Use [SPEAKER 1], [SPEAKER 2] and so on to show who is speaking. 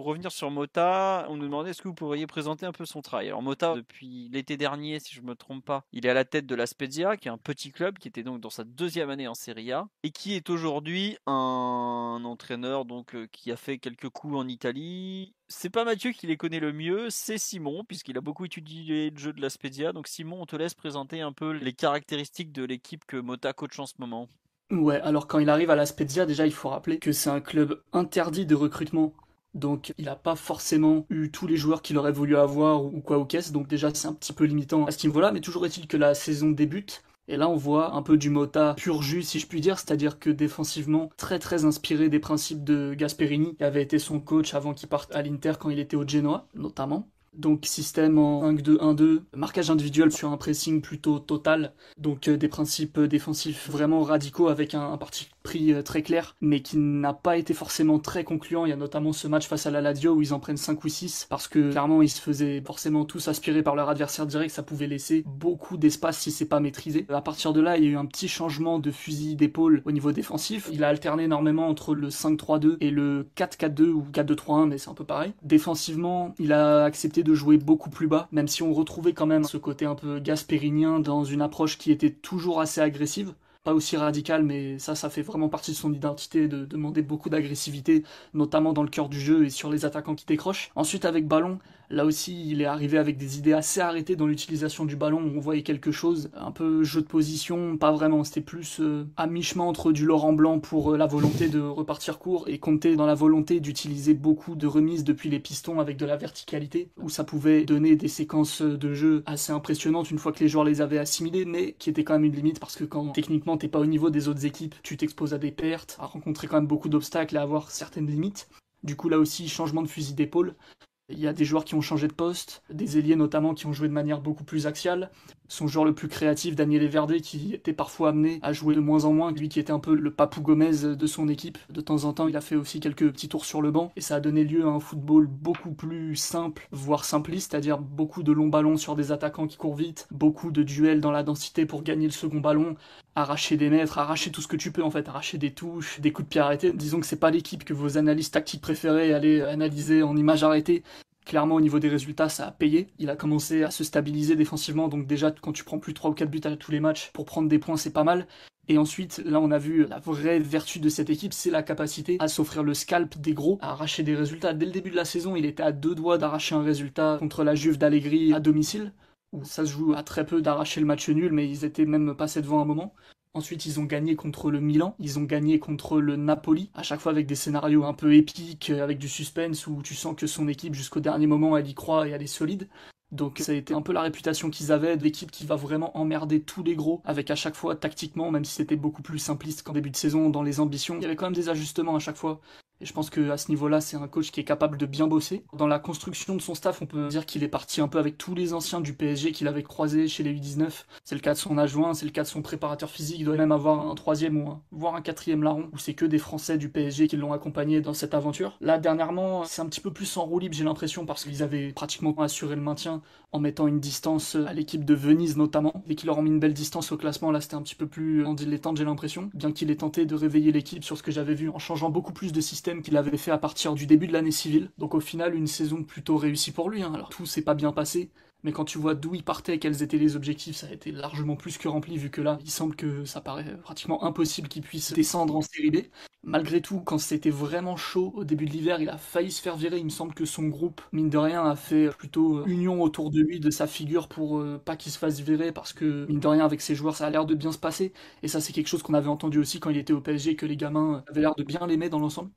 [SPEAKER 1] Pour revenir sur Mota, on nous demandait est-ce que vous pourriez présenter un peu son travail. Alors Mota, depuis l'été dernier, si je ne me trompe pas, il est à la tête de la qui est un petit club qui était donc dans sa deuxième année en Serie A et qui est aujourd'hui un entraîneur donc euh, qui a fait quelques coups en Italie. C'est pas Mathieu qui les connaît le mieux, c'est Simon puisqu'il a beaucoup étudié le jeu de la Donc Simon, on te laisse présenter un peu les caractéristiques de l'équipe que Mota coach en ce moment.
[SPEAKER 2] Ouais, alors quand il arrive à la déjà il faut rappeler que c'est un club interdit de recrutement donc il n'a pas forcément eu tous les joueurs qu'il aurait voulu avoir ou quoi au caisse, donc déjà c'est un petit peu limitant à ce niveau-là, mais toujours est-il que la saison débute. Et là on voit un peu du Mota pur jus si je puis dire, c'est-à-dire que défensivement très très inspiré des principes de Gasperini, qui avait été son coach avant qu'il parte à l'Inter quand il était au Genoa notamment. Donc système en 1 2 1 2 marquage individuel sur un pressing plutôt total, donc euh, des principes défensifs vraiment radicaux avec un, parti. Euh, très clair, mais qui n'a pas été forcément très concluant. Il y a notamment ce match face à la Lazio où ils en prennent 5 ou 6, parce que clairement, ils se faisaient forcément tous aspirer par leur adversaire direct, ça pouvait laisser beaucoup d'espace si c'est pas maîtrisé. À partir de là, il y a eu un petit changement de fusil d'épaule au niveau défensif. Il a alterné énormément entre le 5-3-2 et le 4-4-2 ou 4-2-3-1, mais c'est un peu pareil. Défensivement, il a accepté de jouer beaucoup plus bas, même si on retrouvait quand même ce côté un peu gaspérinien dans une approche qui était toujours assez agressive pas aussi radical, mais ça, ça fait vraiment partie de son identité, de demander beaucoup d'agressivité, notamment dans le cœur du jeu et sur les attaquants qui décrochent. Ensuite, avec ballon, là aussi, il est arrivé avec des idées assez arrêtées dans l'utilisation du ballon, on voyait quelque chose, un peu jeu de position, pas vraiment, c'était plus euh, à mi-chemin entre du Laurent Blanc pour euh, la volonté de repartir court et compter dans la volonté d'utiliser beaucoup de remises depuis les pistons avec de la verticalité, où ça pouvait donner des séquences de jeu assez impressionnantes une fois que les joueurs les avaient assimilées, mais qui était quand même une limite parce que quand techniquement t'es pas au niveau des autres équipes, tu t'exposes à des pertes, à rencontrer quand même beaucoup d'obstacles, à avoir certaines limites. Du coup là aussi, changement de fusil d'épaule. Il y a des joueurs qui ont changé de poste, des ailiers notamment qui ont joué de manière beaucoup plus axiale son joueur le plus créatif, Daniel Everde, qui était parfois amené à jouer de moins en moins, lui qui était un peu le papou Gomez de son équipe. De temps en temps, il a fait aussi quelques petits tours sur le banc, et ça a donné lieu à un football beaucoup plus simple, voire simpliste, c'est-à-dire beaucoup de longs ballons sur des attaquants qui courent vite, beaucoup de duels dans la densité pour gagner le second ballon, arracher des mètres, arracher tout ce que tu peux en fait, arracher des touches, des coups de pied arrêtés. Disons que c'est pas l'équipe que vos analystes tactiques préféraient aller analyser en images arrêtées, clairement au niveau des résultats, ça a payé. Il a commencé à se stabiliser défensivement, donc déjà quand tu prends plus 3 ou 4 buts à tous les matchs pour prendre des points, c'est pas mal. Et ensuite, là, on a vu la vraie vertu de cette équipe, c'est la capacité à s'offrir le scalp des gros, à arracher des résultats. Dès le début de la saison, il était à deux doigts d'arracher un résultat contre la Juve d'Allegri à domicile, ça se joue à très peu d'arracher le match nul, mais ils étaient même passés devant un moment. Ensuite, ils ont gagné contre le Milan, ils ont gagné contre le Napoli, à chaque fois avec des scénarios un peu épiques, euh, avec du suspense où tu sens que son équipe jusqu'au dernier moment elle y croit et elle est solide. Donc ça a été un peu la réputation qu'ils avaient de l'équipe qui va vraiment emmerder tous les gros, avec à chaque fois tactiquement, même si c'était beaucoup plus simpliste qu'en début de saison dans les ambitions, il y avait quand même des ajustements à chaque fois. Et je pense qu'à ce niveau-là, c'est un coach qui est capable de bien bosser. Dans la construction de son staff, on peut dire qu'il est parti un peu avec tous les anciens du PSG qu'il avait croisés chez les U19. C'est le cas de son adjoint, c'est le cas de son préparateur physique. Il doit même avoir un troisième ou voire un quatrième larron, où c'est que des Français du PSG qui l'ont accompagné dans cette aventure. Là, dernièrement, c'est un petit peu plus en roue libre, j'ai l'impression, parce qu'ils avaient pratiquement assuré le maintien en mettant une distance à l'équipe de Venise notamment. Et qu'il leur ont mis une belle distance au classement, là, c'était un petit peu plus en dilettante, j'ai l'impression. Bien qu'il ait tenté de réveiller l'équipe sur ce que j'avais vu en changeant beaucoup plus de système qu'il avait fait à partir du début de l'année civile. Donc au final, une saison plutôt réussie pour lui. Hein. Alors tout s'est pas bien passé, mais quand tu vois d'où il partait, quels étaient les objectifs, ça a été largement plus que rempli, vu que là, il semble que ça paraît pratiquement impossible qu'il puisse descendre en série B. Malgré tout, quand c'était vraiment chaud au début de l'hiver, il a failli se faire virer. Il me semble que son groupe, mine de rien, a fait plutôt euh, union autour de lui, de sa figure, pour euh, pas qu'il se fasse virer, parce que, mine de rien, avec ses joueurs, ça a l'air de bien se passer. Et ça, c'est quelque chose qu'on avait entendu aussi quand il était au PSG, que les gamins euh, avaient l'air de bien l'aimer dans l'ensemble.